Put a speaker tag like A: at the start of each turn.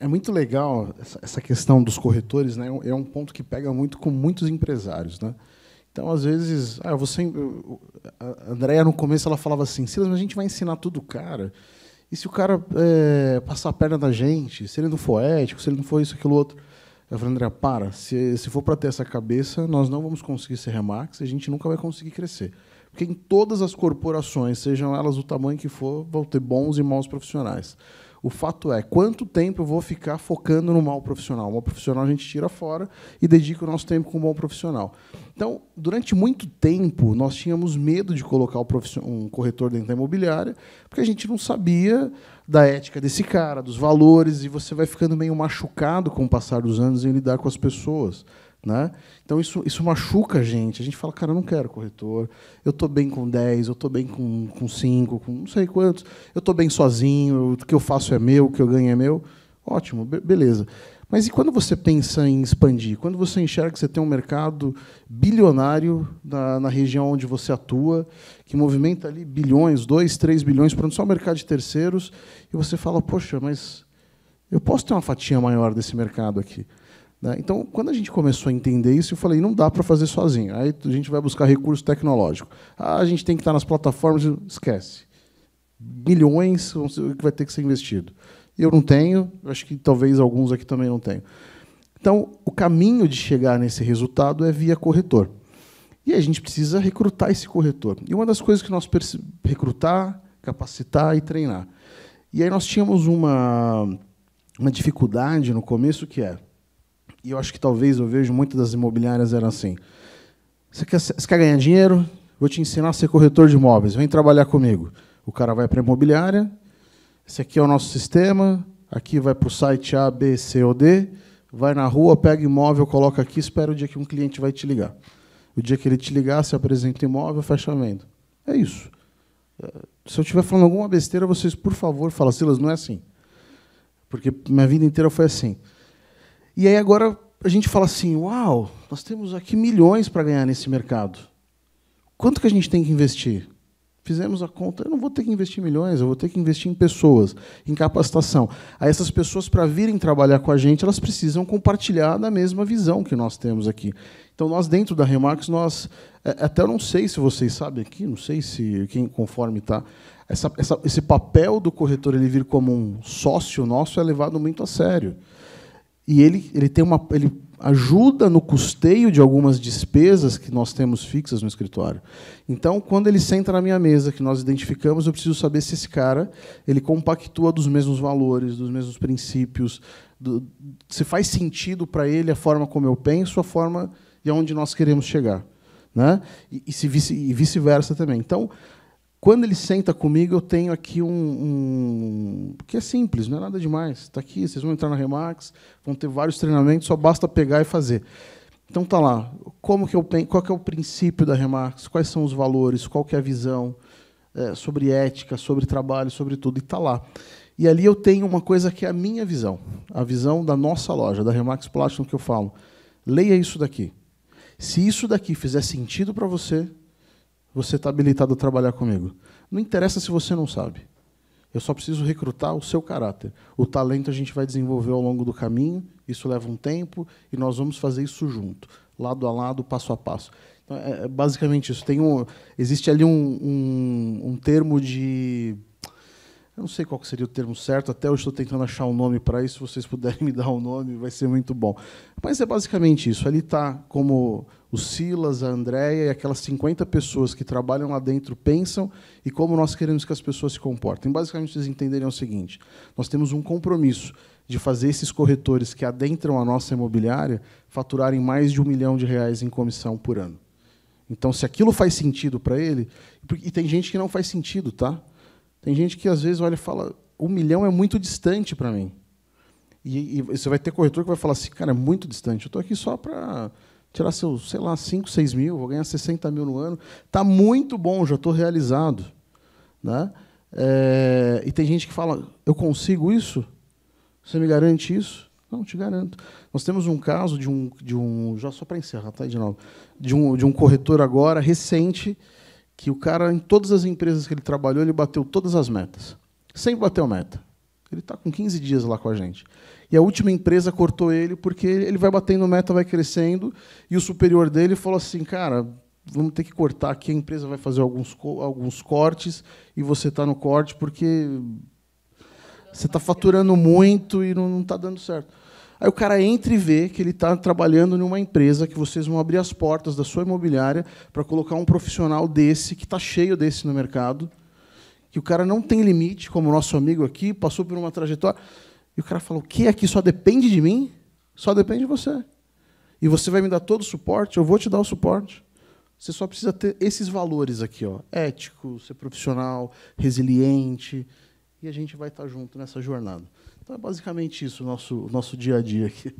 A: É muito legal essa questão dos corretores, né? É, é um ponto que pega muito com muitos empresários, né? Então, às vezes, ah, você, a Andrea no começo ela falava assim, Silas, mas a gente vai ensinar tudo cara. E se o cara é, passar a perna da gente, se ele não for ético, se ele não for isso, aquilo, outro. Eu falei, André, para, se, se for para ter essa cabeça, nós não vamos conseguir ser Remax, a gente nunca vai conseguir crescer. Porque em todas as corporações, sejam elas do tamanho que for, vão ter bons e maus profissionais. O fato é, quanto tempo eu vou ficar focando no mau profissional? O mau profissional a gente tira fora e dedica o nosso tempo com o bom profissional. Então, durante muito tempo, nós tínhamos medo de colocar um corretor dentro da imobiliária, porque a gente não sabia da ética desse cara, dos valores, e você vai ficando meio machucado com o passar dos anos em lidar com as pessoas. Né? Então isso, isso machuca a gente. A gente fala, cara, eu não quero corretor, eu estou bem com 10, eu estou bem com, com 5, com não sei quantos, eu estou bem sozinho, o que eu faço é meu, o que eu ganho é meu. Ótimo, be beleza. Mas e quando você pensa em expandir? Quando você enxerga que você tem um mercado bilionário na, na região onde você atua, que movimenta ali bilhões, 2, 3 bilhões, pronto, só o mercado de terceiros, e você fala, poxa, mas eu posso ter uma fatia maior desse mercado aqui. Né? Então, quando a gente começou a entender isso, eu falei, não dá para fazer sozinho. Aí a gente vai buscar recurso tecnológico. Ah, a gente tem que estar nas plataformas, esquece. Milhões que vai ter que ser investido. Eu não tenho, acho que talvez alguns aqui também não tenham. Então, o caminho de chegar nesse resultado é via corretor. E a gente precisa recrutar esse corretor. E uma das coisas que nós recrutar, capacitar e treinar. E aí nós tínhamos uma, uma dificuldade no começo que é e eu acho que talvez eu vejo muitas das imobiliárias eram assim. Você quer, você quer ganhar dinheiro? Vou te ensinar a ser corretor de imóveis. Vem trabalhar comigo. O cara vai para a imobiliária. Esse aqui é o nosso sistema. Aqui vai para o site A, B, C ou D. Vai na rua, pega imóvel, coloca aqui. Espera o dia que um cliente vai te ligar. O dia que ele te ligar, se apresenta imóvel, fecha a venda. É isso. É, se eu estiver falando alguma besteira, vocês, por favor, falam, Silas, não é assim. Porque minha vida inteira foi assim. E aí agora a gente fala assim: uau, nós temos aqui milhões para ganhar nesse mercado. Quanto que a gente tem que investir? Fizemos a conta, eu não vou ter que investir milhões, eu vou ter que investir em pessoas, em capacitação. Aí essas pessoas, para virem trabalhar com a gente, elas precisam compartilhar da mesma visão que nós temos aqui. Então, nós dentro da Remax nós. É, até eu não sei se vocês sabem aqui, não sei se quem conforme está. esse papel do corretor ele vir como um sócio nosso é levado muito a sério e ele, ele tem uma ele ajuda no custeio de algumas despesas que nós temos fixas no escritório. Então, quando ele senta na minha mesa que nós identificamos, eu preciso saber se esse cara ele compactua dos mesmos valores, dos mesmos princípios, do, se faz sentido para ele a forma como eu penso, a forma e aonde nós queremos chegar, né? E, e se vice, e vice-versa também. Então, quando ele senta comigo, eu tenho aqui um, um que é simples, não é nada demais. Está aqui, vocês vão entrar na Remax, vão ter vários treinamentos, só basta pegar e fazer. Então tá lá, como que eu penso, qual que é o princípio da Remax, quais são os valores, qual que é a visão é, sobre ética, sobre trabalho, sobre tudo, e tá lá. E ali eu tenho uma coisa que é a minha visão, a visão da nossa loja, da Remax Platinum que eu falo. Leia isso daqui. Se isso daqui fizer sentido para você, você está habilitado a trabalhar comigo. Não interessa se você não sabe. Eu só preciso recrutar o seu caráter. O talento a gente vai desenvolver ao longo do caminho, isso leva um tempo e nós vamos fazer isso junto, lado a lado, passo a passo. Então, é, é basicamente isso. Tem um, existe ali um, um, um termo de eu não sei qual seria o termo certo, até eu estou tentando achar um nome para isso. Se vocês puderem me dar um nome, vai ser muito bom. Mas é basicamente isso. Ali está como o Silas, a Andréia e aquelas 50 pessoas que trabalham lá dentro pensam e como nós queremos que as pessoas se comportem. Basicamente, vocês entenderem é o seguinte: nós temos um compromisso de fazer esses corretores que adentram a nossa imobiliária faturarem mais de um milhão de reais em comissão por ano. Então, se aquilo faz sentido para ele, e tem gente que não faz sentido, tá? Tem gente que às vezes olha e fala: um milhão é muito distante para mim. E, e, você vai ter corretor que vai falar assim: cara, é muito distante. Eu estou aqui só para tirar seus, sei lá, 5, 6 mil, vou ganhar 60 mil no ano. Está muito bom, já estou realizado. Né? É, e tem gente que fala: eu consigo isso? Você me garante isso? Não, te garanto. Nós temos um caso de um. De um já só para encerrar, tá, de novo. De um, de um corretor agora recente que o cara, em todas as empresas que ele trabalhou, ele bateu todas as metas. Sempre bateu meta. Ele está com 15 dias lá com a gente. E a última empresa cortou ele porque ele vai batendo meta, vai crescendo, e o superior dele falou assim, cara, vamos ter que cortar aqui, a empresa vai fazer alguns, co alguns cortes, e você está no corte porque você está faturando muito e não está dando certo. Aí o cara entra e vê que ele está trabalhando numa empresa que vocês vão abrir as portas da sua imobiliária para colocar um profissional desse, que está cheio desse no mercado, que o cara não tem limite, como o nosso amigo aqui, passou por uma trajetória. E o cara fala: o que aqui é só depende de mim? Só depende de você. E você vai me dar todo o suporte, eu vou te dar o suporte. Você só precisa ter esses valores aqui, ó. Ético, ser profissional, resiliente, e a gente vai estar junto nessa jornada. Então é basicamente isso o nosso, nosso dia a dia aqui.